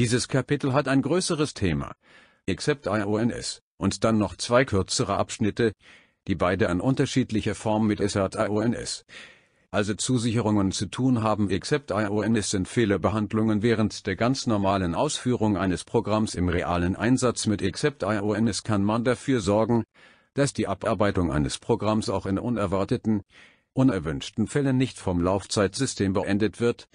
Dieses Kapitel hat ein größeres Thema. Except IONS, und dann noch zwei kürzere Abschnitte, die beide an unterschiedlicher Form mit Assert IONS, also Zusicherungen zu tun haben. Except IONS sind Fehlerbehandlungen während der ganz normalen Ausführung eines Programms im realen Einsatz. Mit Except IONS kann man dafür sorgen, dass die Abarbeitung eines Programms auch in unerwarteten, unerwünschten Fällen nicht vom Laufzeitsystem beendet wird,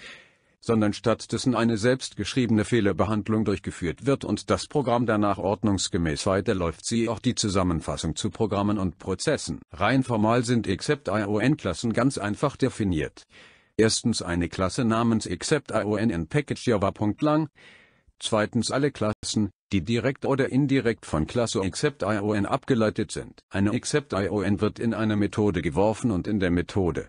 sondern stattdessen eine selbstgeschriebene Fehlerbehandlung durchgeführt wird und das Programm danach ordnungsgemäß weiterläuft. Sie auch die Zusammenfassung zu Programmen und Prozessen. Rein formal sind Except-ION-Klassen ganz einfach definiert. Erstens eine Klasse namens Except-ION in Package Java.lang. Zweitens alle Klassen, die direkt oder indirekt von Klasse Except-ION abgeleitet sind. Eine Except-ION wird in eine Methode geworfen und in der Methode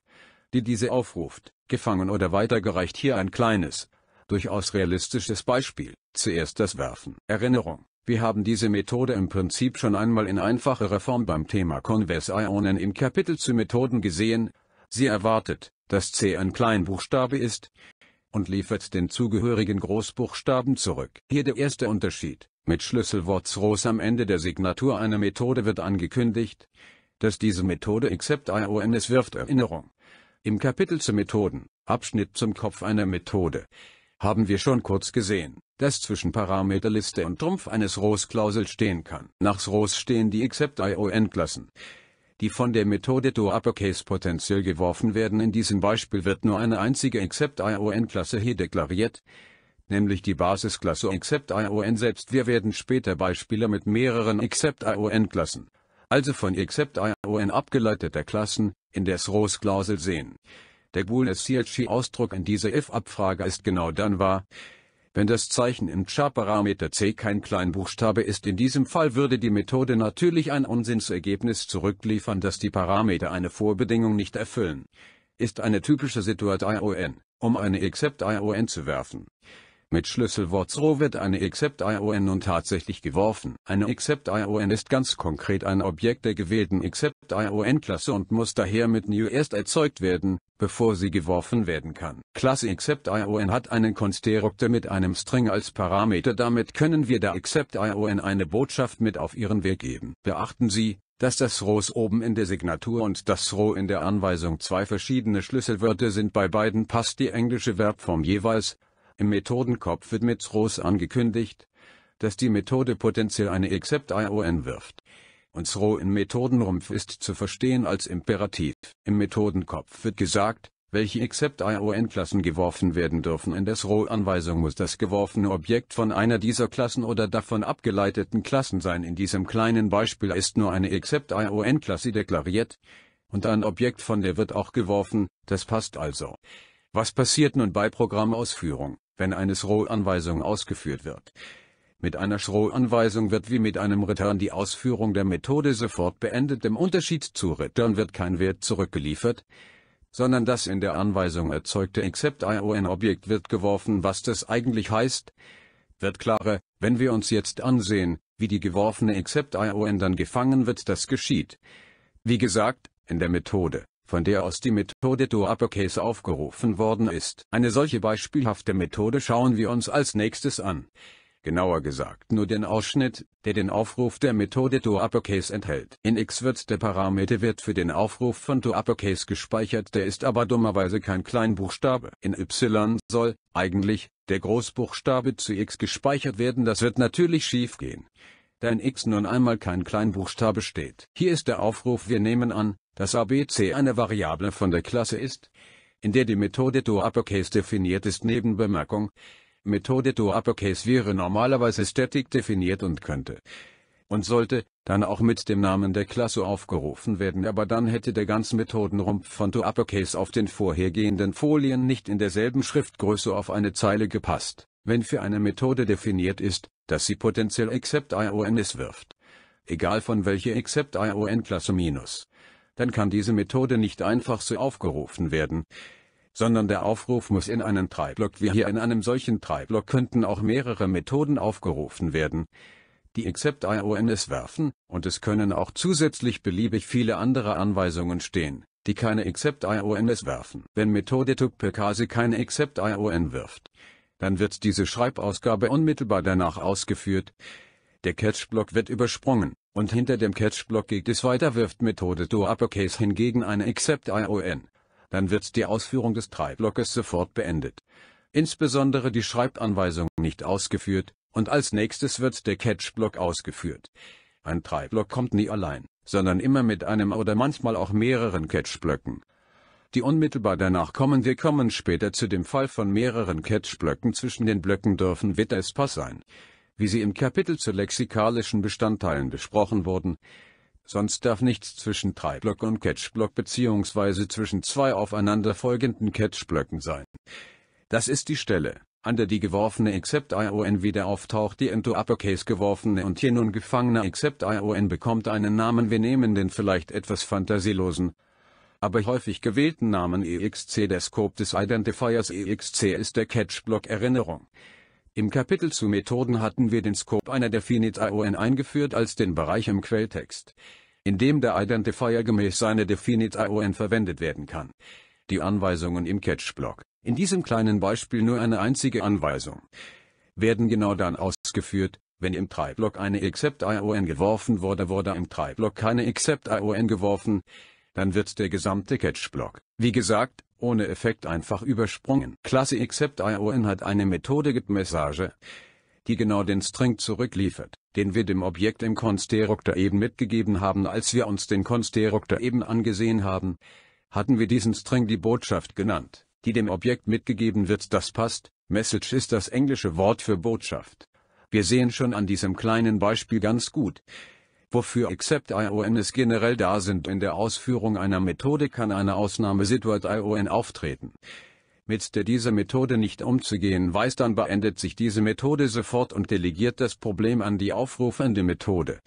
die diese aufruft, gefangen oder weitergereicht. Hier ein kleines, durchaus realistisches Beispiel. Zuerst das Werfen. Erinnerung. Wir haben diese Methode im Prinzip schon einmal in einfacherer Form beim Thema Konversionen im Kapitel zu Methoden gesehen. Sie erwartet, dass C ein Kleinbuchstabe ist und liefert den zugehörigen Großbuchstaben zurück. Hier der erste Unterschied. Mit Schlüsselwort Ross am Ende der Signatur einer Methode wird angekündigt, dass diese Methode except IONS wirft Erinnerung im Kapitel zu Methoden, Abschnitt zum Kopf einer Methode, haben wir schon kurz gesehen, dass zwischen Parameterliste und Trumpf eines ROS-Klausel stehen kann. Nach ROS stehen die Except-ION-Klassen, die von der Methode toUpperCase potenziell geworfen werden. In diesem Beispiel wird nur eine einzige Except-ION-Klasse hier deklariert, nämlich die Basisklasse Except-ION selbst. Wir werden später Beispiele mit mehreren Except-ION-Klassen also von except ION abgeleiteter Klassen, in der sros klausel sehen. Der Boole-Cauchy-Ausdruck in dieser if-Abfrage ist genau dann wahr, wenn das Zeichen im Char-Parameter c kein Kleinbuchstabe ist. In diesem Fall würde die Methode natürlich ein Unsinnsergebnis zurückliefern, dass die Parameter eine Vorbedingung nicht erfüllen. Ist eine typische Situation ION, um eine except ION zu werfen. Mit Schlüsselwort SRO wird eine Except ion nun tatsächlich geworfen. Eine Except ion ist ganz konkret ein Objekt der gewählten Except ion klasse und muss daher mit New erst erzeugt werden, bevor sie geworfen werden kann. Klasse Except ion hat einen Konstruktor mit einem String als Parameter. Damit können wir der Except ion eine Botschaft mit auf ihren Weg geben. Beachten Sie, dass das ROS oben in der Signatur und das Row in der Anweisung zwei verschiedene Schlüsselwörter sind. Bei beiden passt die englische Verbform jeweils im Methodenkopf wird mit Roos angekündigt, dass die Methode potenziell eine Except-ION wirft. Und Sro in Methodenrumpf ist zu verstehen als Imperativ. Im Methodenkopf wird gesagt, welche Except-ION-Klassen geworfen werden dürfen. In der sro anweisung muss das geworfene Objekt von einer dieser Klassen oder davon abgeleiteten Klassen sein. In diesem kleinen Beispiel ist nur eine Except-ION-Klasse deklariert und ein Objekt von der wird auch geworfen, das passt also. Was passiert nun bei Programmausführung? wenn eine SRO-Anweisung ausgeführt wird. Mit einer SRO-Anweisung wird wie mit einem Return die Ausführung der Methode sofort beendet. Im Unterschied zu Return wird kein Wert zurückgeliefert, sondern das in der Anweisung erzeugte accept ION-Objekt wird geworfen. Was das eigentlich heißt, wird klarer, wenn wir uns jetzt ansehen, wie die geworfene accept ION dann gefangen wird. Das geschieht, wie gesagt, in der Methode von der aus die Methode Do Uppercase aufgerufen worden ist. Eine solche beispielhafte Methode schauen wir uns als nächstes an. Genauer gesagt nur den Ausschnitt, der den Aufruf der Methode Do Uppercase enthält. In X wird der Parameter wird für den Aufruf von Do Uppercase gespeichert, der ist aber dummerweise kein Kleinbuchstabe. In Y soll, eigentlich, der Großbuchstabe zu X gespeichert werden, das wird natürlich schief gehen da in x nun einmal kein Kleinbuchstabe steht. Hier ist der Aufruf, wir nehmen an, dass ABC eine Variable von der Klasse ist, in der die Methode doApperCase definiert ist Nebenbemerkung, Methode doApperCase wäre normalerweise static definiert und könnte und sollte dann auch mit dem Namen der Klasse aufgerufen werden, aber dann hätte der ganze Methodenrumpf von doApperCase auf den vorhergehenden Folien nicht in derselben Schriftgröße auf eine Zeile gepasst, wenn für eine Methode definiert ist, dass sie potenziell except IONs wirft. Egal von welcher except ION Klasse minus dann kann diese Methode nicht einfach so aufgerufen werden, sondern der Aufruf muss in einen Treiblock wie hier in einem solchen Treiblock könnten auch mehrere Methoden aufgerufen werden, die except IONS werfen, und es können auch zusätzlich beliebig viele andere Anweisungen stehen, die keine except IONS werfen. Wenn Methode Tupperkase keine except ION wirft, dann wird diese Schreibausgabe unmittelbar danach ausgeführt. Der Catch-Block wird übersprungen und hinter dem Catchblock geht es weiter wirft Methode Do Uppercase hingegen eine Except ION. Dann wird die Ausführung des Treibblockes sofort beendet. Insbesondere die Schreibanweisung nicht ausgeführt, und als nächstes wird der Catchblock ausgeführt. Ein Treibblock kommt nie allein, sondern immer mit einem oder manchmal auch mehreren Catchblöcken. Die unmittelbar danach kommen wir kommen später zu dem Fall von mehreren Catchblöcken zwischen den Blöcken dürfen Witter sein wie sie im Kapitel zu lexikalischen Bestandteilen besprochen wurden. Sonst darf nichts zwischen Treiblock und Catchblock bzw. zwischen zwei aufeinanderfolgenden Catchblöcken sein. Das ist die Stelle, an der die geworfene Except ION wieder auftaucht, die into Uppercase geworfene und hier nun gefangene Except ION bekommt einen Namen, wir nehmen den vielleicht etwas fantasielosen, aber häufig gewählten Namen EXC der Scope des Identifiers EXC ist der Catchblock Erinnerung. Im Kapitel zu Methoden hatten wir den Scope einer Definite ION eingeführt als den Bereich im Quelltext, in dem der Identifier gemäß seiner Definite ION verwendet werden kann. Die Anweisungen im Catch-Block, in diesem kleinen Beispiel nur eine einzige Anweisung, werden genau dann ausgeführt, wenn im Try-Block eine Except-ION geworfen wurde, wurde im Try-Block keine Except-ION geworfen, dann wird der gesamte Catch-Block, wie gesagt, ohne Effekt einfach übersprungen. Klasse Except ION hat eine Methode gibt Message, die genau den String zurückliefert, den wir dem Objekt im Konstruktor eben mitgegeben haben. Als wir uns den Konstruktor eben angesehen haben, hatten wir diesen String die Botschaft genannt, die dem Objekt mitgegeben wird. Das passt, Message ist das englische Wort für Botschaft. Wir sehen schon an diesem kleinen Beispiel ganz gut, wofür Except ION IONs generell da sind. In der Ausführung einer Methode kann eine Ausnahmesituation ION auftreten. Mit der dieser Methode nicht umzugehen weiß, dann beendet sich diese Methode sofort und delegiert das Problem an die aufrufende Methode.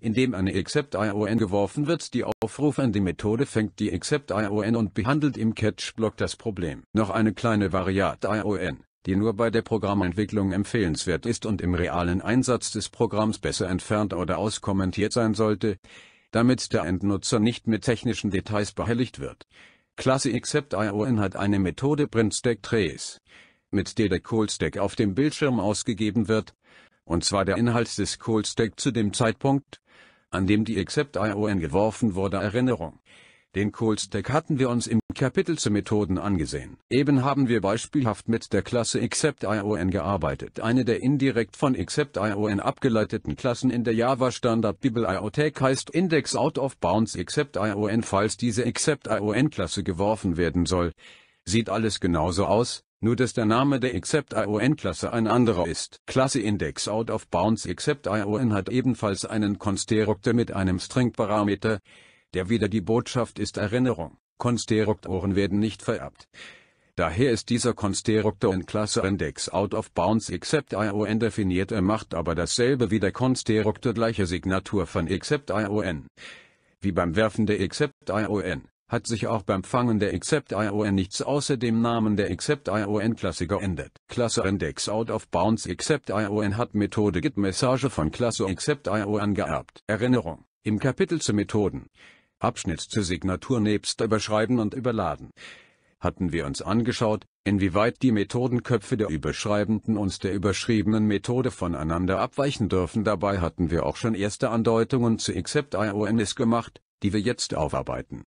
Indem eine Except ION geworfen wird, die aufrufende Methode fängt die Except ION und behandelt im Catch-Block das Problem. Noch eine kleine Variante ION die nur bei der Programmentwicklung empfehlenswert ist und im realen Einsatz des Programms besser entfernt oder auskommentiert sein sollte, damit der Endnutzer nicht mit technischen Details behelligt wird. Klasse Except hat eine Methode PrintStack Trace, mit der der CallStack auf dem Bildschirm ausgegeben wird, und zwar der Inhalt des CallStack zu dem Zeitpunkt, an dem die Except geworfen wurde Erinnerung. Den Cold Stack hatten wir uns im Kapitel zu Methoden angesehen. Eben haben wir beispielhaft mit der Klasse Accept.ion gearbeitet, eine der indirekt von Accept.ion abgeleiteten Klassen in der Java Standard bibel iotech heißt Index Out of Bounds Accept.ion. Falls diese Accept.ion Klasse geworfen werden soll, sieht alles genauso aus, nur dass der Name der Accept.ion Klasse ein anderer ist. Klasse Index Out of Bounds Accept.ion hat ebenfalls einen Konstruktor mit einem String Parameter, der wieder die Botschaft ist Erinnerung. Konstruktoren werden nicht vererbt. Daher ist dieser Konstruktor in Klasse Index out of bounds except ION definiert. Er macht aber dasselbe wie der Konstruktor gleiche Signatur von except ION. Wie beim Werfen der except ION, hat sich auch beim Fangen der except ION nichts außer dem Namen der except ION Klasse geändert. Klasse Index out of bounds except ION hat Methode Git Message von Klasse except ION geerbt. Erinnerung im Kapitel zu Methoden Abschnitt zur Signatur nebst Überschreiben und Überladen hatten wir uns angeschaut, inwieweit die Methodenköpfe der überschreibenden und der überschriebenen Methode voneinander abweichen dürfen. Dabei hatten wir auch schon erste Andeutungen zu Except IONS gemacht, die wir jetzt aufarbeiten.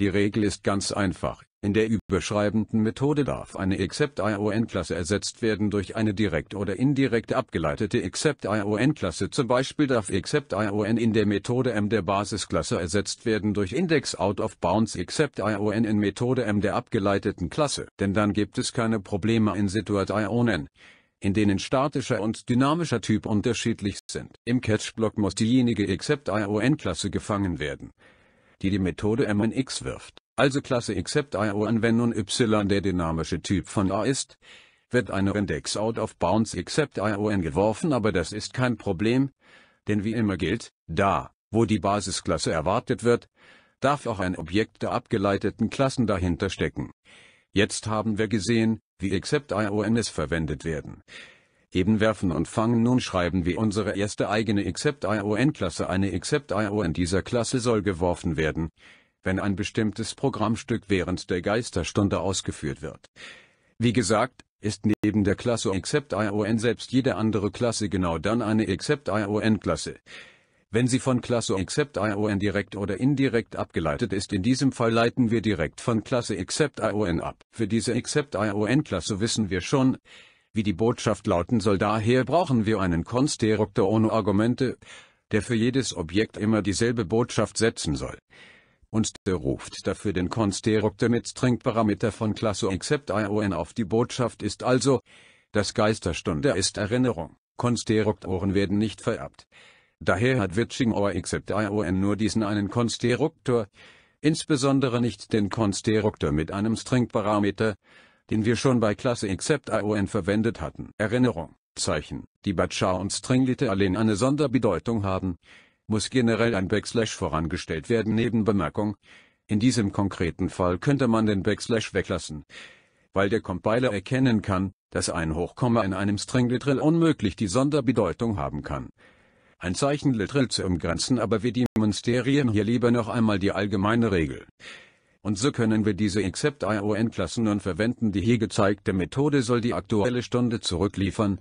Die Regel ist ganz einfach. In der überschreibenden Methode darf eine Except-ION-Klasse ersetzt werden durch eine direkt oder indirekt abgeleitete Except-ION-Klasse zum Beispiel darf Except-ION in der Methode M der Basisklasse ersetzt werden durch Index-Out-of-Bounds Except-ION in Methode M der abgeleiteten Klasse. Denn dann gibt es keine Probleme in Situationen, in denen statischer und dynamischer Typ unterschiedlich sind. Im Catch-Block muss diejenige Except-ION-Klasse gefangen werden, die die Methode M in X wirft also Klasse except IO an wenn nun Y der dynamische Typ von A ist, wird eine Index out of bounds except ION geworfen aber das ist kein Problem, denn wie immer gilt, da, wo die Basisklasse erwartet wird, darf auch ein Objekt der abgeleiteten Klassen dahinter stecken. Jetzt haben wir gesehen, wie except IONs verwendet werden. Eben werfen und fangen nun schreiben wir unsere erste eigene except ION Klasse eine except ION dieser Klasse soll geworfen werden wenn ein bestimmtes Programmstück während der Geisterstunde ausgeführt wird. Wie gesagt, ist neben der Klasse Except ION selbst jede andere Klasse genau dann eine Except ION-Klasse. Wenn sie von Klasse Except ION direkt oder indirekt abgeleitet ist, in diesem Fall leiten wir direkt von Klasse Except ION ab. Für diese Except ION-Klasse wissen wir schon, wie die Botschaft lauten soll, daher brauchen wir einen Konstruktor ohne Argumente, der für jedes Objekt immer dieselbe Botschaft setzen soll und der ruft dafür den Konstruktor mit Stringparameter von Klasse except ION auf. Die Botschaft ist also, das Geisterstunde ist Erinnerung, Konstruktoren werden nicht vererbt. Daher hat Witching or except ION nur diesen einen Konstruktor, insbesondere nicht den Konstruktor mit einem Stringparameter, den wir schon bei Klasse except ION verwendet hatten. Erinnerung, Zeichen, die bei Char und Stringliter allein eine Sonderbedeutung haben, muss generell ein Backslash vorangestellt werden neben Bemerkung. In diesem konkreten Fall könnte man den Backslash weglassen, weil der Compiler erkennen kann, dass ein Hochkomma in einem String-Literal unmöglich die Sonderbedeutung haben kann. Ein Zeichen-Literal zu umgrenzen, aber wir demonstrieren hier lieber noch einmal die allgemeine Regel. Und so können wir diese Except-ION-Klassen nun verwenden. Die hier gezeigte Methode soll die aktuelle Stunde zurückliefern,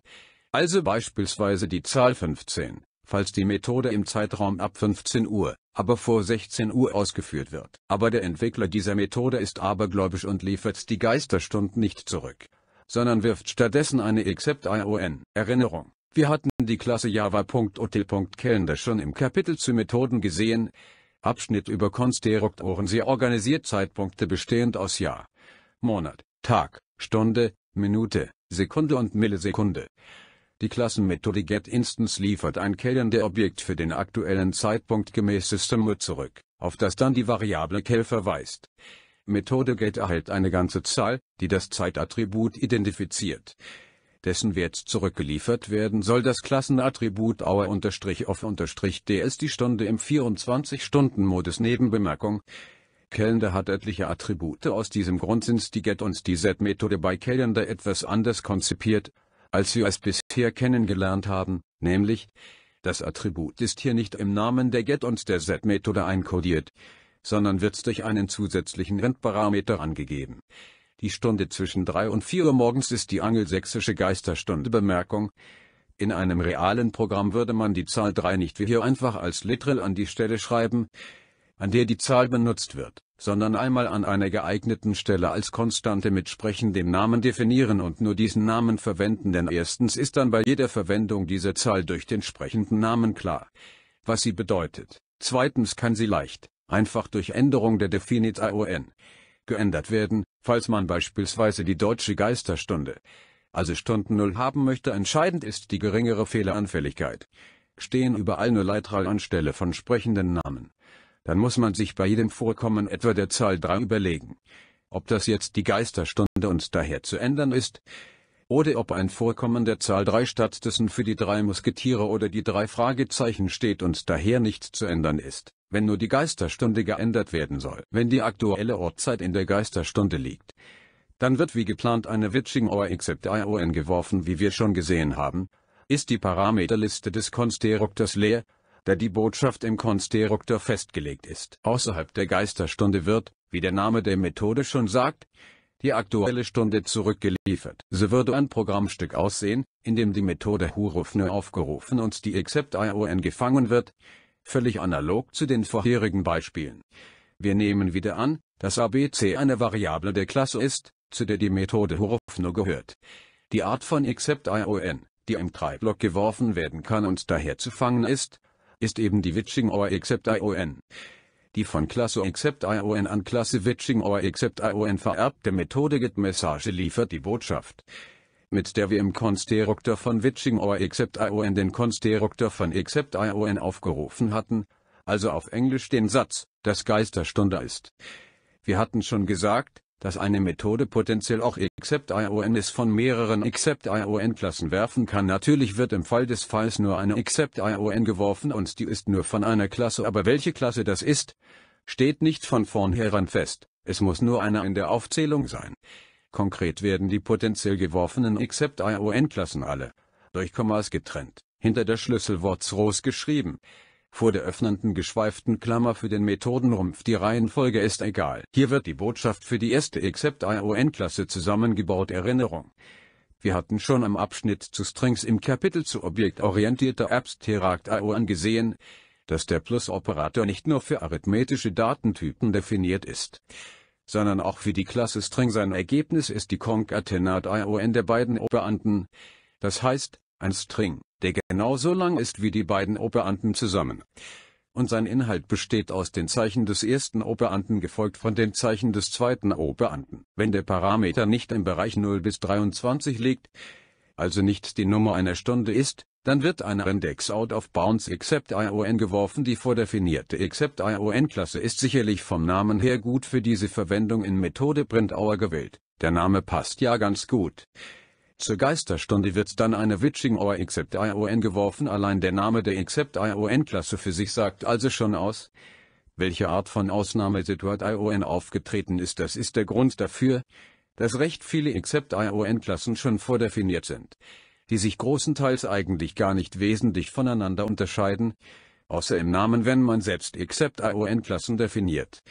also beispielsweise die Zahl 15 falls die Methode im Zeitraum ab 15 Uhr, aber vor 16 Uhr ausgeführt wird. Aber der Entwickler dieser Methode ist abergläubisch und liefert die Geisterstunden nicht zurück, sondern wirft stattdessen eine Except ION Erinnerung. Wir hatten die Klasse Java.ot.calendar schon im Kapitel zu Methoden gesehen. Abschnitt über Konstruktoren. Sie organisiert Zeitpunkte bestehend aus Jahr, Monat, Tag, Stunde, Minute, Sekunde und Millisekunde. Die Klassenmethode GetInstance liefert ein Calendar-Objekt für den aktuellen Zeitpunkt gemäß SystemWord zurück, auf das dann die Variable Kell verweist. Methode get erhält eine ganze Zahl, die das Zeitattribut identifiziert. Dessen Wert zurückgeliefert werden soll das Klassenattribut hour off ds die Stunde im 24-Stunden-Modus neben Bemerkung. Calendar hat etliche Attribute aus diesem Grund sind die get und die set Methode bei Calendar etwas anders konzipiert, als wir es bisher kennengelernt haben, nämlich, das Attribut ist hier nicht im Namen der Get- und der Set-Methode einkodiert, sondern wird durch einen zusätzlichen Rentparameter angegeben. Die Stunde zwischen 3 und 4 Uhr morgens ist die angelsächsische Geisterstunde Bemerkung. In einem realen Programm würde man die Zahl 3 nicht wie hier einfach als Literal an die Stelle schreiben, an der die Zahl benutzt wird, sondern einmal an einer geeigneten Stelle als Konstante mit sprechendem Namen definieren und nur diesen Namen verwenden, denn erstens ist dann bei jeder Verwendung dieser Zahl durch den sprechenden Namen klar, was sie bedeutet. Zweitens kann sie leicht, einfach durch Änderung der Definit ION, geändert werden, falls man beispielsweise die deutsche Geisterstunde, also Stunden Null haben möchte. Entscheidend ist die geringere Fehleranfälligkeit. Stehen überall nur Leitral anstelle von sprechenden Namen dann muss man sich bei jedem Vorkommen etwa der Zahl 3 überlegen, ob das jetzt die Geisterstunde und daher zu ändern ist, oder ob ein Vorkommen der Zahl 3 stattdessen für die drei Musketiere oder die drei Fragezeichen steht und daher nicht zu ändern ist, wenn nur die Geisterstunde geändert werden soll. Wenn die aktuelle Ortzeit in der Geisterstunde liegt, dann wird wie geplant eine Witching or Except ION geworfen wie wir schon gesehen haben, ist die Parameterliste des Konstruktors leer, da die Botschaft im Konstruktor festgelegt ist. Außerhalb der Geisterstunde wird, wie der Name der Methode schon sagt, die aktuelle Stunde zurückgeliefert. So würde ein Programmstück aussehen, in dem die Methode Hurufne aufgerufen und die Accept ION gefangen wird, völlig analog zu den vorherigen Beispielen. Wir nehmen wieder an, dass ABC eine Variable der Klasse ist, zu der die Methode Hurufne gehört. Die Art von Accept ION, die im Treiblock geworfen werden kann und daher zu fangen ist, ist eben die Witching or Accept ION. Die von Klasse Accept ION an Klasse Witching or Accept ION vererbte Methode Git Message liefert die Botschaft, mit der wir im Konstruktor von Witching or Accept ION den Konstruktor von Accept ION aufgerufen hatten, also auf Englisch den Satz, dass Geisterstunde ist. Wir hatten schon gesagt, dass eine Methode potenziell auch Except-IONs von mehreren Except-ION-Klassen werfen kann. Natürlich wird im Fall des Falls nur eine Except-ION geworfen und die ist nur von einer Klasse, aber welche Klasse das ist, steht nicht von vornherein fest, es muss nur einer in der Aufzählung sein. Konkret werden die potenziell geworfenen Except-ION-Klassen alle durch Kommas getrennt, hinter der Schlüsselwort rows geschrieben vor der öffnenden geschweiften Klammer für den Methodenrumpf die Reihenfolge ist egal. Hier wird die Botschaft für die erste Except ION-Klasse zusammengebaut Erinnerung. Wir hatten schon am Abschnitt zu Strings im Kapitel zu objektorientierter Apps Terakt ION gesehen, dass der Plus-Operator nicht nur für arithmetische Datentypen definiert ist, sondern auch für die Klasse String sein Ergebnis ist die Konkatenat ION der beiden Operanten, Das heißt, ein String, der genauso lang ist wie die beiden Operanten zusammen. Und sein Inhalt besteht aus den Zeichen des ersten Operanten gefolgt von den Zeichen des zweiten Operanten. Wenn der Parameter nicht im Bereich 0 bis 23 liegt, also nicht die Nummer einer Stunde ist, dann wird eine Index out of bounds except ION geworfen. Die vordefinierte except ION Klasse ist sicherlich vom Namen her gut für diese Verwendung in Methode Printhour gewählt. Der Name passt ja ganz gut. Zur Geisterstunde wird dann eine Witching or Except ION geworfen. Allein der Name der Except ION-Klasse für sich sagt also schon aus, welche Art von Ausnahmesituation ION aufgetreten ist. Das ist der Grund dafür, dass recht viele Except ION-Klassen schon vordefiniert sind, die sich großenteils eigentlich gar nicht wesentlich voneinander unterscheiden, außer im Namen, wenn man selbst Except ION-Klassen definiert.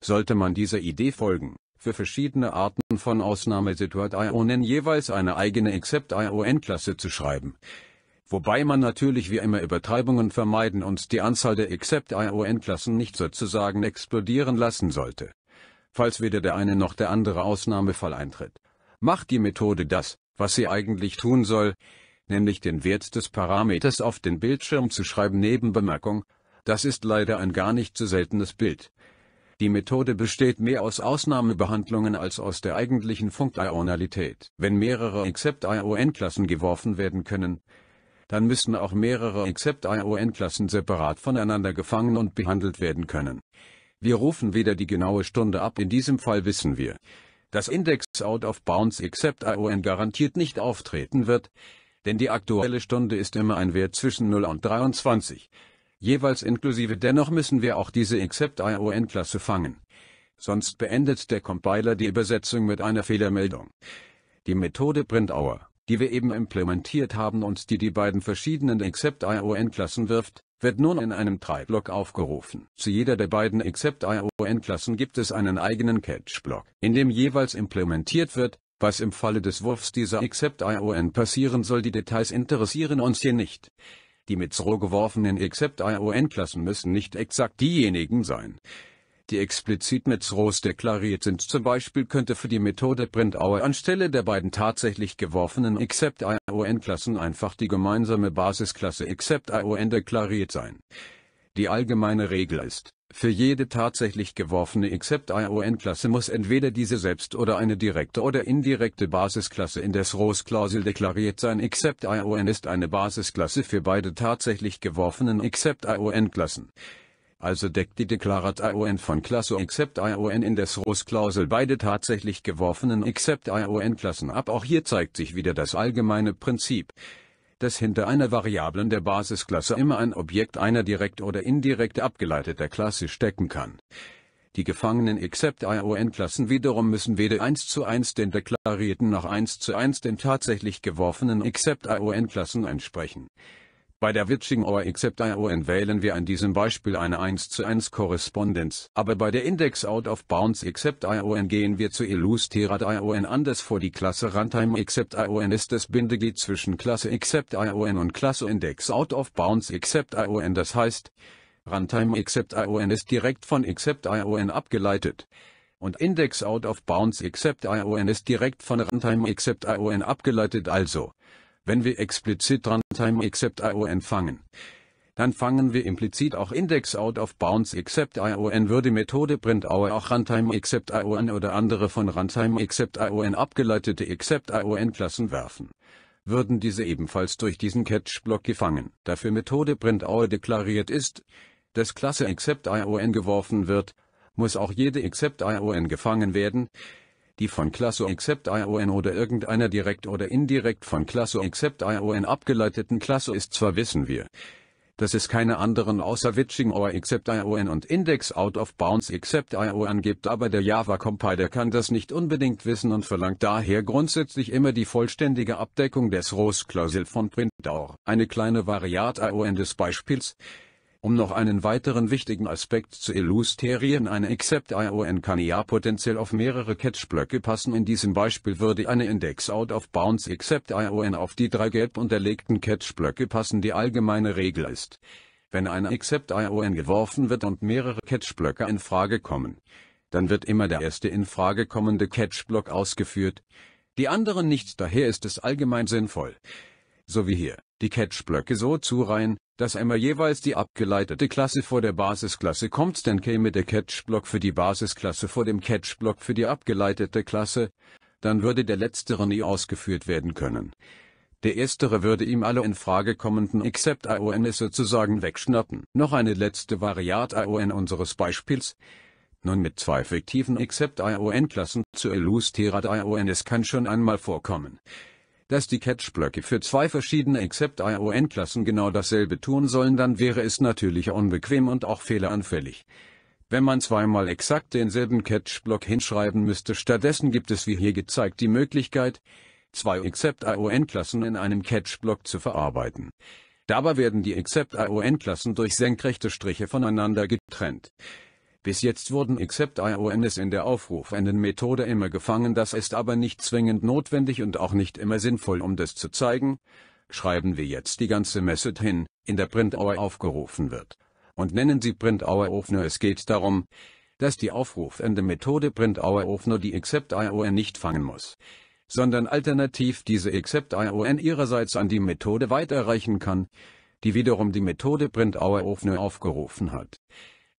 Sollte man dieser Idee folgen, für verschiedene Arten von Ausnahmesituationen jeweils eine eigene Except-ION-Klasse zu schreiben. Wobei man natürlich wie immer Übertreibungen vermeiden und die Anzahl der Except-ION-Klassen nicht sozusagen explodieren lassen sollte. Falls weder der eine noch der andere Ausnahmefall eintritt, macht die Methode das, was sie eigentlich tun soll, nämlich den Wert des Parameters auf den Bildschirm zu schreiben neben Bemerkung, das ist leider ein gar nicht so seltenes Bild. Die Methode besteht mehr aus Ausnahmebehandlungen als aus der eigentlichen Funktionalität. Wenn mehrere Accept-ION-Klassen geworfen werden können, dann müssen auch mehrere Accept-ION-Klassen separat voneinander gefangen und behandelt werden können. Wir rufen weder die genaue Stunde ab, in diesem Fall wissen wir, dass Index Out of Bounds Accept ION garantiert nicht auftreten wird, denn die aktuelle Stunde ist immer ein Wert zwischen 0 und 23 jeweils inklusive. Dennoch müssen wir auch diese Except-ION-Klasse fangen. Sonst beendet der Compiler die Übersetzung mit einer Fehlermeldung. Die Methode PrintHour, die wir eben implementiert haben und die die beiden verschiedenen Except-ION-Klassen wirft, wird nun in einem Try-Block aufgerufen. Zu jeder der beiden Except-ION-Klassen gibt es einen eigenen Catch-Block, in dem jeweils implementiert wird, was im Falle des Wurfs dieser Except-ION passieren soll. Die Details interessieren uns hier nicht. Die mit Zero geworfenen Except-ION-Klassen müssen nicht exakt diejenigen sein, die explizit mit Rows deklariert sind. Zum Beispiel könnte für die Methode PrintOur anstelle der beiden tatsächlich geworfenen Except-ION-Klassen einfach die gemeinsame Basisklasse Except-ION deklariert sein. Die allgemeine Regel ist, für jede tatsächlich geworfene Except-ION-Klasse muss entweder diese selbst oder eine direkte oder indirekte Basisklasse in der sros klausel deklariert sein. Except-ION ist eine Basisklasse für beide tatsächlich geworfenen Except-ION-Klassen. Also deckt die Deklarat-ION von Klasse Except-ION in der sros klausel beide tatsächlich geworfenen Except-ION-Klassen ab. Auch hier zeigt sich wieder das allgemeine Prinzip dass hinter einer Variablen der Basisklasse immer ein Objekt einer direkt oder indirekt abgeleiteter Klasse stecken kann. Die gefangenen except ION-Klassen wiederum müssen weder 1 zu 1 den deklarierten noch 1 zu 1 den tatsächlich geworfenen except ION-Klassen entsprechen. Bei der Witching or Accept ION wählen wir in diesem Beispiel eine 1 zu 1 Korrespondenz. Aber bei der Index Out of Bounds Accept ION gehen wir zu Illustrat ION anders vor. Die Klasse Runtime Accept ION ist das Bindeglied zwischen Klasse Accept ION und Klasse Index Out of Bounds Accept ION. Das heißt, Runtime Accept ION ist direkt von Accept ION abgeleitet. Und Index Out of Bounds Accept ION ist direkt von Runtime Accept ION abgeleitet. Also, wenn wir explizit Runtime Except IO empfangen, dann fangen wir implizit auch Index Out of Bounds Except ION Würde Methode Print our auch Runtime Except ION oder andere von Runtime Except ION abgeleitete Except ION Klassen werfen würden diese ebenfalls durch diesen Catch-Block gefangen. Dafür Methode print our deklariert ist, dass Klasse except ION geworfen wird, muss auch jede except ION gefangen werden, die von Klasse Except ION oder irgendeiner direkt oder indirekt von Klasse Except ION abgeleiteten Klasse ist zwar wissen wir, dass es keine anderen außer Witching or Except ION und Index Out of Bounds Except ION gibt, aber der Java Compiler kann das nicht unbedingt wissen und verlangt daher grundsätzlich immer die vollständige Abdeckung des ROS-Klausel von Printout, eine kleine Variat ION des Beispiels, um noch einen weiteren wichtigen Aspekt zu illustrieren, eine Accept-ION kann ja potenziell auf mehrere Catch-Blöcke passen. In diesem Beispiel würde eine Index-Out of Bounds Accept-ION auf die drei gelb unterlegten Catch-Blöcke passen. Die allgemeine Regel ist, wenn eine Accept-ION geworfen wird und mehrere Catch-Blöcke in Frage kommen, dann wird immer der erste in Frage kommende Catch-Block ausgeführt, die anderen nicht. Daher ist es allgemein sinnvoll, so wie hier, die Catch-Blöcke so zureihen, dass einmal jeweils die abgeleitete Klasse vor der Basisklasse kommt, dann käme der Catch-Block für die Basisklasse vor dem Catch-Block für die abgeleitete Klasse, dann würde der letztere nie ausgeführt werden können. Der erstere würde ihm alle in Frage kommenden except AON sozusagen wegschnappen. Noch eine letzte Variat ION unseres Beispiels. Nun mit zwei fiktiven except ION Klassen zu illustrieren AON es kann schon einmal vorkommen dass die Catch-Blöcke für zwei verschiedene Except-ION-Klassen genau dasselbe tun sollen, dann wäre es natürlich unbequem und auch fehleranfällig. Wenn man zweimal exakt denselben Catch-Block hinschreiben müsste, stattdessen gibt es wie hier gezeigt die Möglichkeit, zwei Except-ION-Klassen in einem Catch-Block zu verarbeiten. Dabei werden die Except-ION-Klassen durch senkrechte Striche voneinander getrennt. Bis jetzt wurden except IONs in der Aufrufenden-Methode immer gefangen, das ist aber nicht zwingend notwendig und auch nicht immer sinnvoll, um das zu zeigen. Schreiben wir jetzt die ganze Message hin, in der Print-Hour aufgerufen wird. Und nennen sie Print-Hour-Ofner. Es geht darum, dass die Aufrufende-Methode Print-Hour-Ofner die except ION nicht fangen muss sondern alternativ diese except ION ihrerseits an die Methode weiterreichen kann, die wiederum die Methode print hour aufgerufen hat.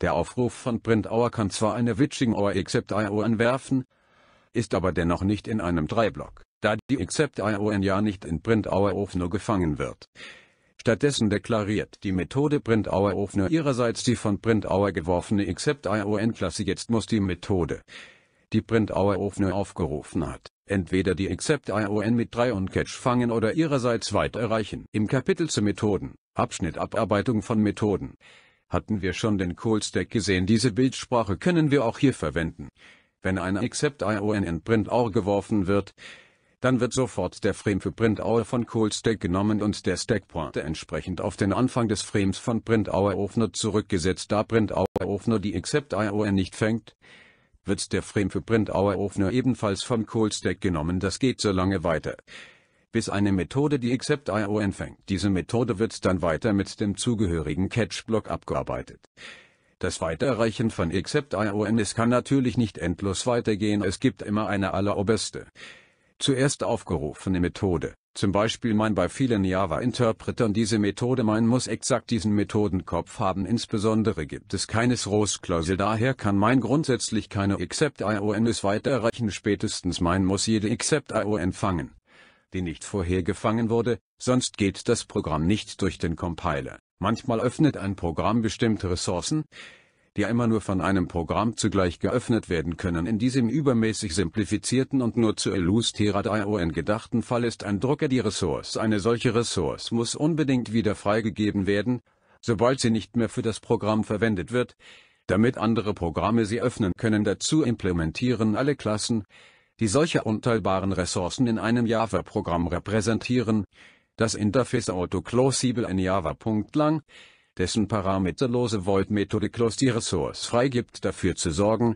Der Aufruf von Printauer kann zwar eine Witching or Accept.io anwerfen, ist aber dennoch nicht in einem 3-Block, da die Accept.io ja nicht in Printauer Ofner gefangen wird. Stattdessen deklariert die Methode Printauer Ofner ihrerseits die von Printauer geworfene Accept.io Klasse. Jetzt muss die Methode, die Printauer Ofner aufgerufen hat, entweder die Accept.ion mit 3 und Catch fangen oder ihrerseits weit erreichen. Im Kapitel zu Methoden, Abschnitt Abarbeitung von Methoden, hatten wir schon den Call-Stack gesehen? Diese Bildsprache können wir auch hier verwenden. Wenn ein Accept ION in PrintOur geworfen wird, dann wird sofort der Frame für PrintOur von ColdStack genommen und der Stackpointer entsprechend auf den Anfang des Frames von PrintOur Ofner zurückgesetzt. Da PrintOur Ofner die Accept ION nicht fängt, wird der Frame für PrintOur Ofner ebenfalls vom ColdStack genommen. Das geht so lange weiter bis eine Methode die Accept.io empfängt. Diese Methode wird dann weiter mit dem zugehörigen Catch-Block abgearbeitet. Das Weiterreichen von Accept.io es kann natürlich nicht endlos weitergehen, es gibt immer eine alleroberste. Zuerst aufgerufene Methode, zum Beispiel mein bei vielen Java-Interpretern diese Methode mein muss exakt diesen Methodenkopf haben, insbesondere gibt es keines Source-Klausel, daher kann mein grundsätzlich keine Accept-IONs weiterreichen, spätestens mein muss jede Accept-ION fangen die nicht vorher gefangen wurde, sonst geht das Programm nicht durch den Compiler. Manchmal öffnet ein Programm bestimmte Ressourcen, die immer nur von einem Programm zugleich geöffnet werden können. In diesem übermäßig simplifizierten und nur zu Illustrat.ion gedachten Fall ist ein Drucker die Ressource. Eine solche Ressource muss unbedingt wieder freigegeben werden, sobald sie nicht mehr für das Programm verwendet wird, damit andere Programme sie öffnen können. Dazu implementieren alle Klassen, die solche unteilbaren Ressourcen in einem Java-Programm repräsentieren. Das Interface Autoclosable in Java. lang, dessen parameterlose Void-Methode close die Ressource freigibt, dafür zu sorgen,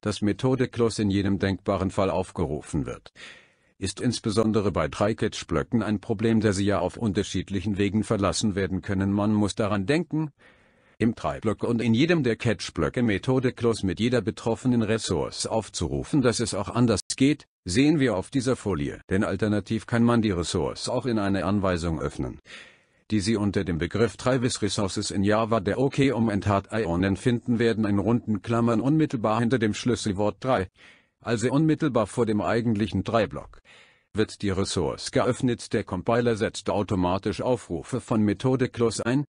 dass Methode close in jedem denkbaren Fall aufgerufen wird. Ist insbesondere bei drei Catch-Blöcken ein Problem, der sie ja auf unterschiedlichen Wegen verlassen werden können. Man muss daran denken, im Try-Block und in jedem der Catch-Blöcke methode Close mit jeder betroffenen Ressource aufzurufen. Dass es auch anders geht, sehen wir auf dieser Folie. Denn alternativ kann man die Ressource auch in eine Anweisung öffnen die Sie unter dem Begriff Travis Resources in Java der OK um Enthard Ionen finden werden in runden Klammern unmittelbar hinter dem Schlüsselwort 3, also unmittelbar vor dem eigentlichen 3-Block. Wird die Ressource geöffnet, der Compiler setzt automatisch Aufrufe von Methode Close ein,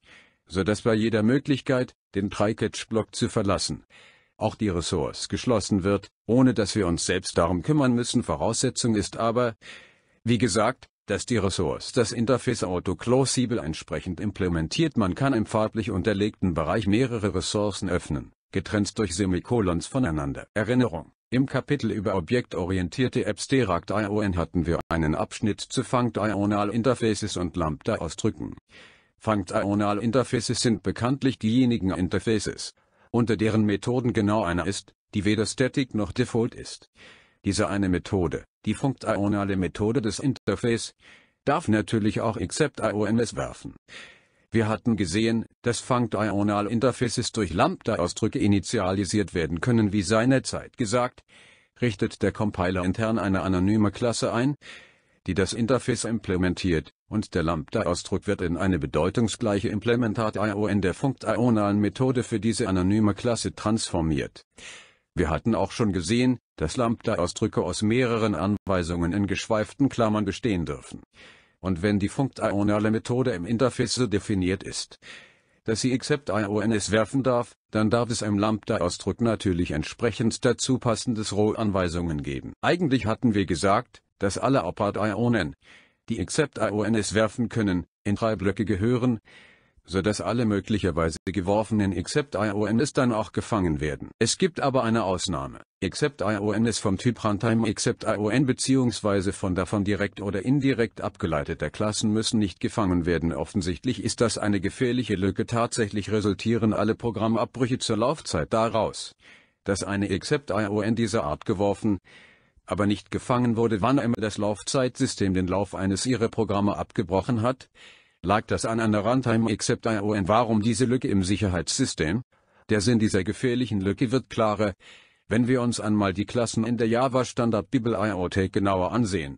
so dass bei jeder Möglichkeit, den tri catch block zu verlassen, auch die Ressource geschlossen wird, ohne dass wir uns selbst darum kümmern müssen. Voraussetzung ist aber, wie gesagt, dass die Ressource das Interface auto Autoclosable entsprechend implementiert. Man kann im farblich unterlegten Bereich mehrere Ressourcen öffnen, getrennt durch Semikolons voneinander. Erinnerung. Im Kapitel über objektorientierte Apps Deract ION hatten wir einen Abschnitt zu Functional Interfaces und Lambda ausdrücken. Functional Interfaces sind bekanntlich diejenigen Interfaces, unter deren Methoden genau einer ist, die weder static noch default ist. Diese eine Methode, die funktionale Methode des Interface, darf natürlich auch except IOMS werfen. Wir hatten gesehen, dass Functional Interfaces durch Lambda-Ausdrücke initialisiert werden können wie seinerzeit gesagt, richtet der Compiler intern eine anonyme Klasse ein, die das Interface implementiert, und der Lambda-Ausdruck wird in eine bedeutungsgleiche Implementat-ION der funktionalen Methode für diese anonyme Klasse transformiert. Wir hatten auch schon gesehen, dass Lambda-Ausdrücke aus mehreren Anweisungen in geschweiften Klammern bestehen dürfen. Und wenn die funktionale Methode im Interface so definiert ist, dass sie Accept-ION es werfen darf, dann darf es im Lambda-Ausdruck natürlich entsprechend dazu passendes Roh-Anweisungen geben. Eigentlich hatten wir gesagt, dass alle apart ionen die Except ions werfen können, in drei Blöcke gehören, so dass alle möglicherweise geworfenen Except IONs dann auch gefangen werden. Es gibt aber eine Ausnahme. Except IONs vom Typ Runtime Except ION bzw. von davon direkt oder indirekt abgeleiteter Klassen müssen nicht gefangen werden. Offensichtlich ist das eine gefährliche Lücke. Tatsächlich resultieren alle Programmabbrüche zur Laufzeit daraus, dass eine Except ION dieser Art geworfen, aber nicht gefangen wurde wann immer das Laufzeitsystem den Lauf eines ihrer Programme abgebrochen hat? Lag das an einer Runtime Except ION? Warum diese Lücke im Sicherheitssystem? Der Sinn dieser gefährlichen Lücke wird klarer, wenn wir uns einmal die Klassen in der Java Standard Bibel IoT genauer ansehen.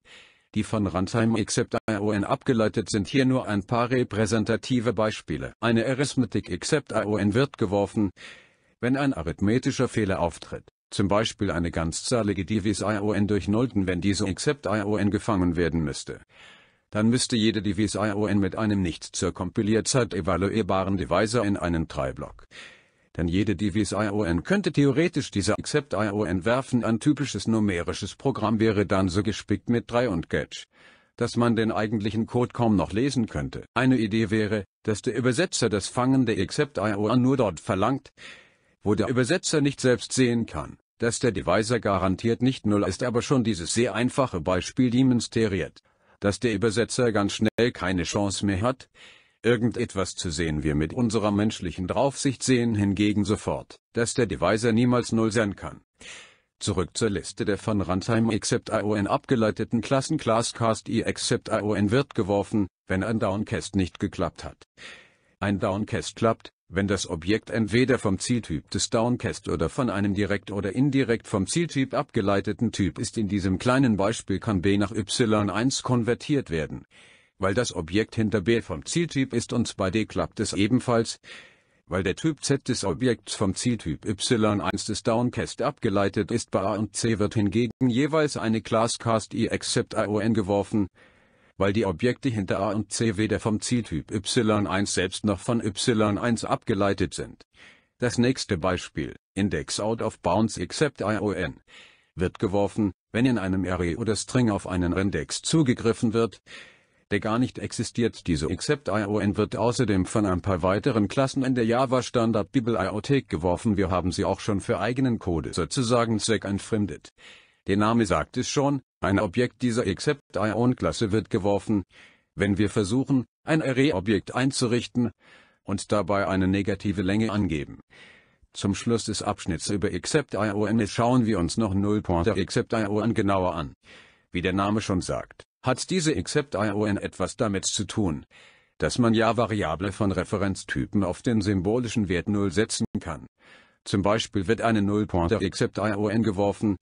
Die von Runtime Except ION abgeleitet sind hier nur ein paar repräsentative Beispiele. Eine Arithmetic Except ION wird geworfen, wenn ein arithmetischer Fehler auftritt. Zum Beispiel eine ganzzahlige Device ION durch Nullten, wenn diese except ION gefangen werden müsste. Dann müsste jede Device ION mit einem nicht zur Kompilierzeit evaluierbaren Divisor in einen Treiblock denn jede Device ION könnte theoretisch diese Except ION werfen. Ein typisches numerisches Programm wäre dann so gespickt mit 3 und Catch, dass man den eigentlichen Code kaum noch lesen könnte. Eine Idee wäre, dass der Übersetzer das Fangen der Except ION nur dort verlangt, wo der Übersetzer nicht selbst sehen kann, dass der Divisor garantiert nicht null ist, aber schon dieses sehr einfache Beispiel demonstriert, dass der Übersetzer ganz schnell keine Chance mehr hat, Irgendetwas zu sehen wir mit unserer menschlichen Draufsicht sehen hingegen sofort, dass der Divisor niemals null sein kann. Zurück zur Liste der von Runtime except ION abgeleiteten Klassen Class Cast I except ION wird geworfen, wenn ein Downcast nicht geklappt hat. Ein Downcast klappt, wenn das Objekt entweder vom Zieltyp des Downcast oder von einem direkt oder indirekt vom Zieltyp abgeleiteten Typ ist. In diesem kleinen Beispiel kann B nach Y1 konvertiert werden. Weil das Objekt hinter B vom Zieltyp ist und bei D klappt es ebenfalls, weil der Typ Z des Objekts vom Zieltyp Y1 des Downcast abgeleitet ist. Bei A und C wird hingegen jeweils eine Class Cast I except ION geworfen, weil die Objekte hinter A und C weder vom Zieltyp Y1 selbst noch von Y1 abgeleitet sind. Das nächste Beispiel, Index out of bounds except ION, wird geworfen, wenn in einem Array oder String auf einen Index zugegriffen wird, der gar nicht existiert. Diese except ION wird außerdem von ein paar weiteren Klassen in der Java Standard Bibel Bibliothek geworfen. Wir haben sie auch schon für eigenen Code sozusagen zweckentfremdet. Der Name sagt es schon, ein Objekt dieser except ion klasse wird geworfen, wenn wir versuchen, ein Array-Objekt einzurichten und dabei eine negative Länge angeben. Zum Schluss des Abschnitts über Except-Ion schauen wir uns noch Nullpointer Except-Ion genauer an. Wie der Name schon sagt, hat diese Except-Ion etwas damit zu tun, dass man Ja-Variable von Referenztypen auf den symbolischen Wert Null setzen kann. Zum Beispiel wird eine Nullpointer Except-Ion geworfen,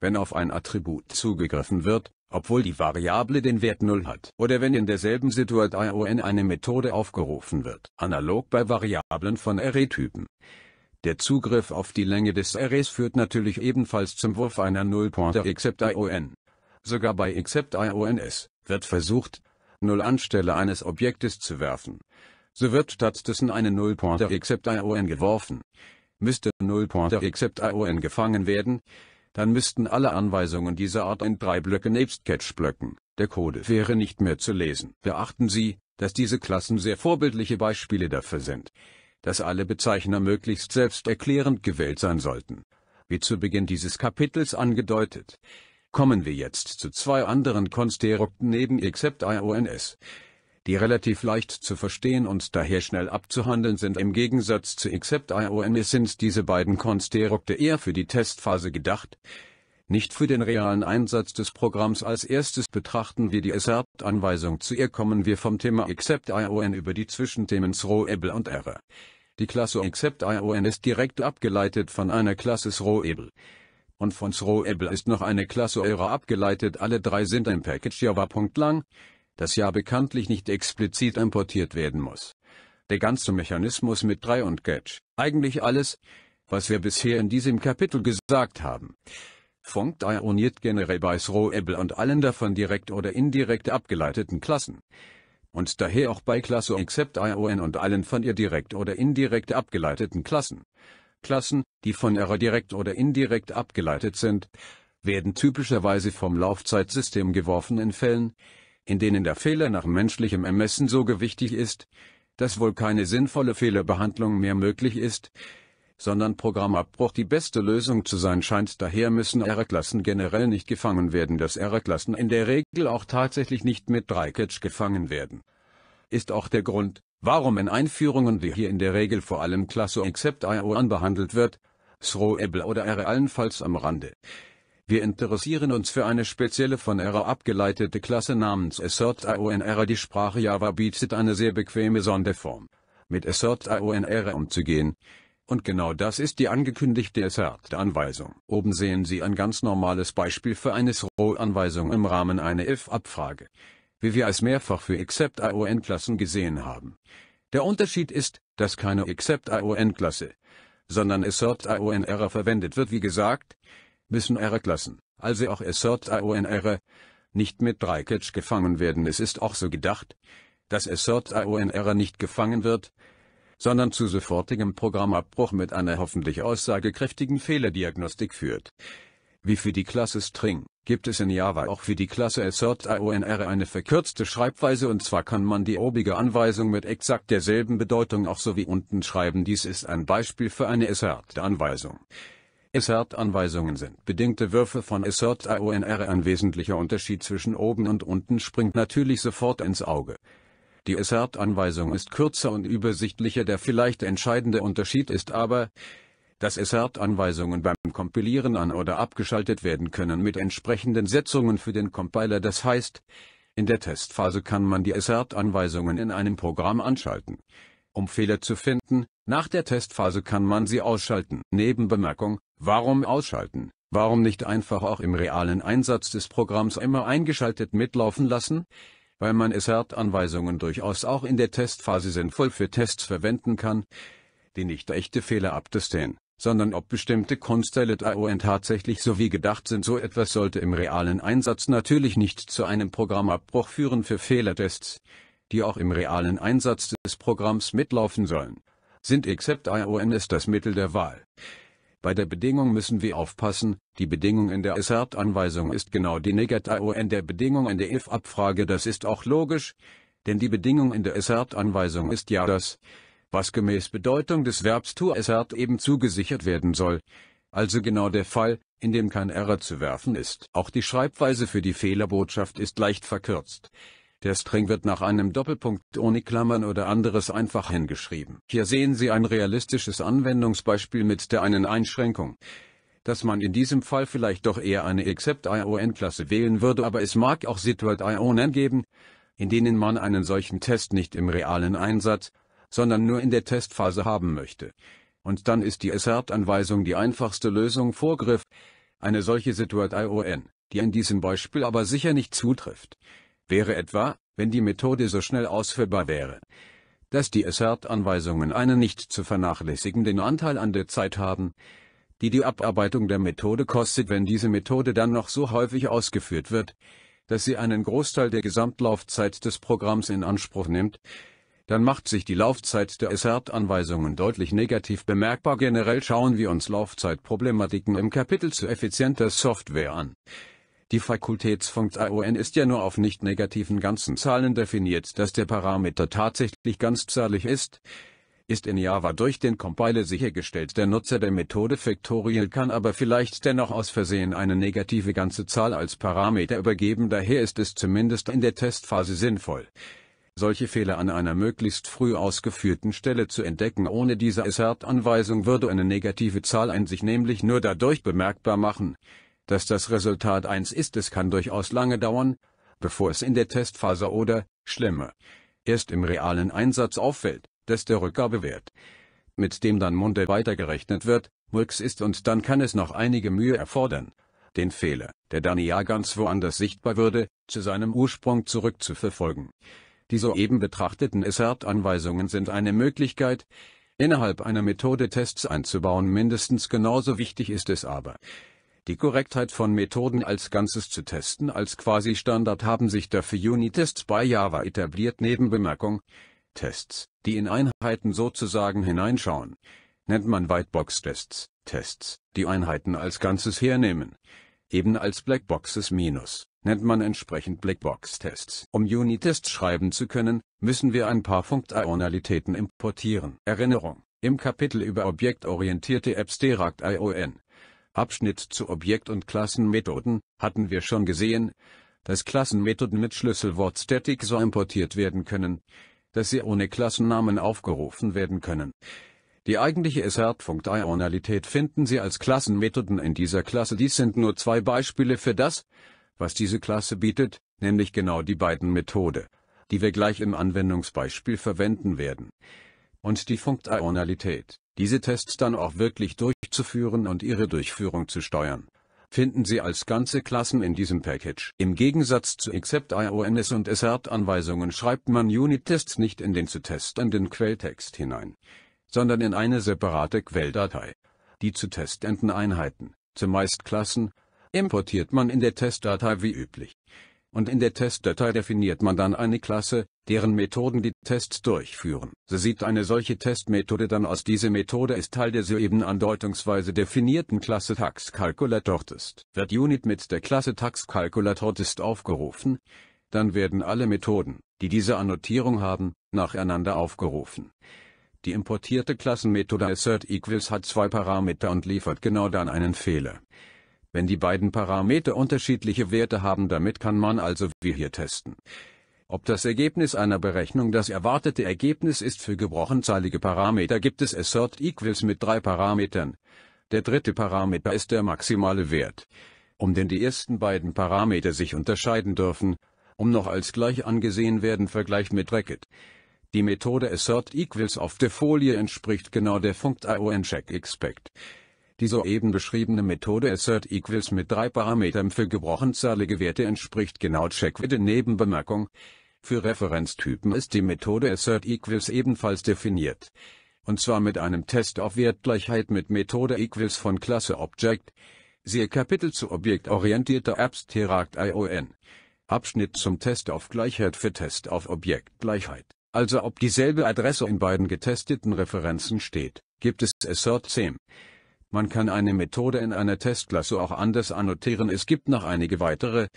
wenn auf ein Attribut zugegriffen wird, obwohl die Variable den Wert 0 hat, oder wenn in derselben Situation eine Methode aufgerufen wird. Analog bei Variablen von Array-Typen. Der Zugriff auf die Länge des Arrays führt natürlich ebenfalls zum Wurf einer Nullpointer except ION. Sogar bei except IONS wird versucht, Null anstelle eines Objektes zu werfen. So wird stattdessen eine Nullpointer except ION geworfen. Müsste Nullpointer except ION gefangen werden, dann müssten alle Anweisungen dieser Art in drei Blöcke nebst Catch-Blöcken, der Code wäre nicht mehr zu lesen. Beachten Sie, dass diese Klassen sehr vorbildliche Beispiele dafür sind, dass alle Bezeichner möglichst selbsterklärend gewählt sein sollten. Wie zu Beginn dieses Kapitels angedeutet, kommen wir jetzt zu zwei anderen Konstrukten neben Except IONS die relativ leicht zu verstehen und daher schnell abzuhandeln sind. Im Gegensatz zu Accept.ion sind diese beiden Konstrukte eher für die Testphase gedacht, nicht für den realen Einsatz des Programms. Als erstes betrachten wir die Assert-Anweisung. Zu ihr kommen wir vom Thema Accept.ion über die Zwischenthemen Throwable und Error. Die Klasse Accept.ion ist direkt abgeleitet von einer Klasse Throwable und von Throwable ist noch eine Klasse Error abgeleitet. Alle drei sind im Package java.lang das ja bekanntlich nicht explizit importiert werden muss. Der ganze Mechanismus mit 3 und Gatch, eigentlich alles, was wir bisher in diesem Kapitel gesagt haben. Funkt ironiert generell bei Sroebel und allen davon direkt oder indirekt abgeleiteten Klassen. Und daher auch bei Klasse except ION und allen von ihr direkt oder indirekt abgeleiteten Klassen. Klassen, die von ihrer direkt oder indirekt abgeleitet sind, werden typischerweise vom Laufzeitsystem geworfen in Fällen, in denen der Fehler nach menschlichem Ermessen so gewichtig ist, dass wohl keine sinnvolle Fehlerbehandlung mehr möglich ist, sondern Programmabbruch die beste Lösung zu sein scheint. Daher müssen R-Klassen generell nicht gefangen werden, dass R-Klassen in der Regel auch tatsächlich nicht mit Dreiketch gefangen werden. Ist auch der Grund, warum in Einführungen die hier in der Regel vor allem Klasse Except IO anbehandelt wird, Throwable oder R allenfalls am Rande. Wir interessieren uns für eine spezielle von Error abgeleitete Klasse namens Assert Die Sprache Java bietet eine sehr bequeme Sonderform, mit Assert umzugehen. Und genau das ist die angekündigte Assert-Anweisung. Oben sehen Sie ein ganz normales Beispiel für eine sro anweisung im Rahmen einer if-Abfrage, wie wir es mehrfach für Except-AON-Klassen gesehen haben. Der Unterschied ist, dass keine Except-AON-Klasse, sondern Assert-AON-Error verwendet wird. Wie gesagt, müssen ihre Klassen, also auch Assert sollte AONR, nicht mit Dreiketsch gefangen werden. Es ist auch so gedacht, dass Assert sollte AONR nicht gefangen wird, sondern zu sofortigem Programmabbruch mit einer hoffentlich aussagekräftigen Fehlerdiagnostik führt. Wie für die Klasse String, gibt es in Java auch für die Klasse Assert AONR eine verkürzte Schreibweise und zwar kann man die obige Anweisung mit exakt derselben Bedeutung auch so wie unten schreiben. Dies ist ein Beispiel für eine Assert-Anweisung. Assert-Anweisungen sind bedingte Würfe von Assert-AONR. Ein wesentlicher Unterschied zwischen oben und unten springt natürlich sofort ins Auge. Die Assert-Anweisung ist kürzer und übersichtlicher. Der vielleicht entscheidende Unterschied ist aber, dass Assert-Anweisungen beim Kompilieren an oder abgeschaltet werden können mit entsprechenden Setzungen für den Compiler. Das heißt, in der Testphase kann man die Assert-Anweisungen in einem Programm anschalten um Fehler zu finden, nach der Testphase kann man sie ausschalten. Nebenbemerkung, warum ausschalten? Warum nicht einfach auch im realen Einsatz des Programms immer eingeschaltet mitlaufen lassen? Weil man es Herd-Anweisungen durchaus auch in der Testphase sinnvoll für Tests verwenden kann, die nicht echte Fehler abdestehen, sondern ob bestimmte Constellate-ION tatsächlich so wie gedacht sind. So etwas sollte im realen Einsatz natürlich nicht zu einem Programmabbruch führen für Fehlertests die auch im realen Einsatz des Programms mitlaufen sollen, sind except IONS das Mittel der Wahl. Bei der Bedingung müssen wir aufpassen, die Bedingung in der Assert-Anweisung ist genau die Negat-ION der Bedingung in der if-Abfrage das ist auch logisch, denn die Bedingung in der Assert-Anweisung ist ja das, was gemäß Bedeutung des Verbs to assert eben zugesichert werden soll, also genau der Fall, in dem kein Error zu werfen ist. Auch die Schreibweise für die Fehlerbotschaft ist leicht verkürzt. Der String wird nach einem Doppelpunkt ohne Klammern oder anderes einfach hingeschrieben. Hier sehen Sie ein realistisches Anwendungsbeispiel mit der einen Einschränkung dass man in diesem Fall vielleicht doch eher eine Except ION Klasse wählen würde, aber es mag auch Situate-ION geben, in denen man einen solchen Test nicht im realen Einsatz, sondern nur in der Testphase haben möchte. Und dann ist die Assert-Anweisung die einfachste Lösung Vorgriff, eine solche situate ION, die in diesem Beispiel aber sicher nicht zutrifft wäre etwa, wenn die Methode so schnell ausführbar wäre, dass die Assert-Anweisungen einen nicht zu vernachlässigenden Anteil an der Zeit haben, die die Abarbeitung der Methode kostet, wenn diese Methode dann noch so häufig ausgeführt wird, dass sie einen Großteil der Gesamtlaufzeit des Programms in Anspruch nimmt, dann macht sich die Laufzeit der Assert-Anweisungen deutlich negativ bemerkbar. Generell schauen wir uns Laufzeitproblematiken im Kapitel zu effizienter Software an. Die Fakultätsfunkt AON ist ja nur auf nicht negativen ganzen Zahlen definiert. Dass der Parameter tatsächlich ganzzahlig ist, ist in Java durch den Compiler sichergestellt. Der Nutzer der Methode Factorial kann aber vielleicht dennoch aus Versehen eine negative ganze Zahl als Parameter übergeben. Daher ist es zumindest in der Testphase sinnvoll, solche Fehler an einer möglichst früh ausgeführten Stelle zu entdecken. Ohne diese Assert-Anweisung würde eine negative Zahl ein sich nämlich nur dadurch bemerkbar machen, dass das Resultat eins ist, es kann durchaus lange dauern, bevor es in der Testphase oder, schlimmer, erst im realen Einsatz auffällt, dass der Rückgabewert, mit dem dann munter weitergerechnet wird, Murks ist und dann kann es noch einige Mühe erfordern, den Fehler, der dann ja ganz woanders sichtbar würde, zu seinem Ursprung zurückzuverfolgen. Die soeben betrachteten Assert-Anweisungen sind eine Möglichkeit, innerhalb einer Methode Tests einzubauen. Mindestens genauso wichtig ist es aber, die Korrektheit von Methoden als Ganzes zu testen als Quasi-Standard haben sich dafür Unitests bei Java etabliert. Nebenbemerkung. Tests, die in Einheiten sozusagen hineinschauen, nennt man Whitebox-Tests, Tests, die Einheiten als Ganzes hernehmen. Eben als Blackboxes minus, nennt man entsprechend Blackbox-Tests. Um Unitests schreiben zu können, müssen wir ein paar Funktionalitäten importieren. Erinnerung. Im Kapitel über objektorientierte Apps derakt ION Abschnitt zu Objekt- und Klassenmethoden, hatten wir schon gesehen, dass Klassenmethoden mit Schlüsselwort Static so importiert werden können, dass sie ohne Klassennamen aufgerufen werden können. Die eigentliche Assert-Funktionalität e finden Sie als Klassenmethoden in dieser Klasse. Dies sind nur zwei Beispiele für das, was diese Klasse bietet, nämlich genau die beiden Methode, die wir gleich im Anwendungsbeispiel verwenden werden. Und die Funktionalität diese Tests dann auch wirklich durchzuführen und ihre Durchführung zu steuern. Finden Sie als ganze Klassen in diesem Package. Im Gegensatz zu Accept IONS und Assert-Anweisungen schreibt man Unit-Tests nicht in den zu testenden Quelltext hinein, sondern in eine separate Quelldatei. Die zu testenden Einheiten, zumeist Klassen, importiert man in der Testdatei wie üblich und in der Testdatei definiert man dann eine Klasse, deren Methoden die Tests durchführen. So sieht eine solche Testmethode dann aus. Diese Methode ist Teil der soeben andeutungsweise definierten Klasse TaxCalculatorTest. Wird Unit mit der Klasse TaxCalculatorTest aufgerufen, dann werden alle Methoden, die diese Annotierung haben, nacheinander aufgerufen. Die importierte Klassenmethode assert equals hat zwei Parameter und liefert genau dann einen Fehler wenn die beiden Parameter unterschiedliche Werte haben. Damit kann man also wie hier testen. Ob das Ergebnis einer Berechnung das erwartete Ergebnis ist für gebrochenzahlige Parameter gibt es assert equals mit drei Parametern. Der dritte Parameter ist der maximale Wert. Um den die ersten beiden Parameter sich unterscheiden dürfen, um noch als gleich angesehen werden Vergleich mit Racket. Die Methode assert equals auf der Folie entspricht genau der Funkt ION check expect. Die soeben beschriebene Methode Assert Equals mit drei Parametern für gebrochenzahlige Werte entspricht genau Checkwidde Nebenbemerkung. Für Referenztypen ist die Methode Assert Equals ebenfalls definiert. Und zwar mit einem Test auf Wertgleichheit mit Methode Equals von Klasse Object. Siehe Kapitel zu objektorientierter Abstract ION. Abschnitt zum Test auf Gleichheit für Test auf Objektgleichheit. Also ob dieselbe Adresse in beiden getesteten Referenzen steht, gibt es Assert SEM. Man kann eine Methode in einer Testklasse auch anders annotieren. Es gibt noch einige weitere,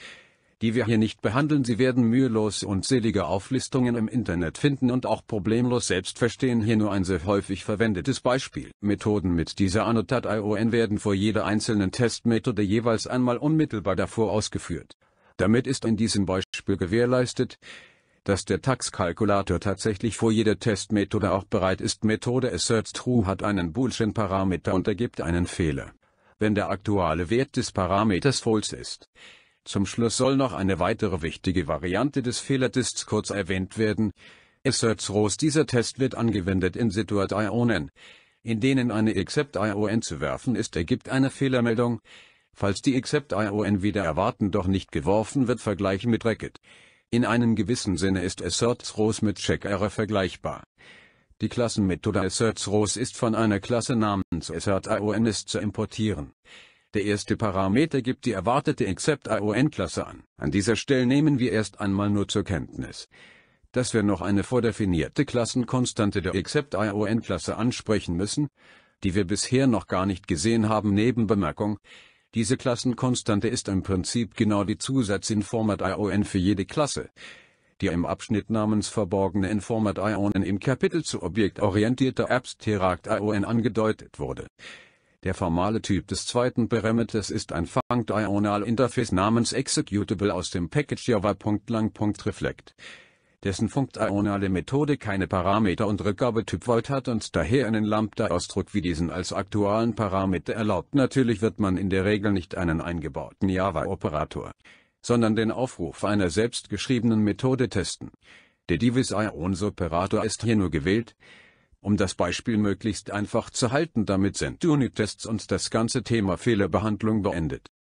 die wir hier nicht behandeln. Sie werden mühelos unzählige Auflistungen im Internet finden und auch problemlos selbst verstehen. Hier nur ein sehr häufig verwendetes Beispiel. Methoden mit dieser Annotat-ION werden vor jeder einzelnen Testmethode jeweils einmal unmittelbar davor ausgeführt. Damit ist in diesem Beispiel gewährleistet, dass der Tax-Kalkulator tatsächlich vor jeder Testmethode auch bereit ist. Methode asserts true hat einen Boolschen-Parameter und ergibt einen Fehler, wenn der aktuelle Wert des Parameters false ist. Zum Schluss soll noch eine weitere wichtige Variante des Fehlertests kurz erwähnt werden. Asserts rows dieser Test wird angewendet in Situationen, in denen eine Accept-ION zu werfen ist, ergibt eine Fehlermeldung. Falls die Accept-ION wieder erwarten doch nicht geworfen wird, vergleichen mit Racket. In einem gewissen Sinne ist Asserts Rose mit Check-Error vergleichbar. Die Klassenmethode Asserts Rose ist von einer Klasse namens Assert AONIS zu importieren. Der erste Parameter gibt die erwartete Accept AON-Klasse an. An dieser Stelle nehmen wir erst einmal nur zur Kenntnis, dass wir noch eine vordefinierte Klassenkonstante der Accept AON-Klasse ansprechen müssen, die wir bisher noch gar nicht gesehen haben. Nebenbemerkung, diese Klassenkonstante ist im Prinzip genau die Zusatzinformat ION für jede Klasse. Die im Abschnitt namens verborgene Informat ION im Kapitel zu objektorientierter Abstract ION angedeutet wurde. Der formale Typ des zweiten Parameters ist ein Funktional Interface namens Executable aus dem Package Java.lang.reflect dessen funktionale Methode keine Parameter und Rückgabetyp Volt hat und daher einen Lambda-Ausdruck wie diesen als aktualen Parameter erlaubt. Natürlich wird man in der Regel nicht einen eingebauten Java-Operator, sondern den Aufruf einer selbstgeschriebenen Methode testen. Der Divis-Ions-Operator ist hier nur gewählt, um das Beispiel möglichst einfach zu halten. Damit sind Unit-Tests und das ganze Thema Fehlerbehandlung beendet.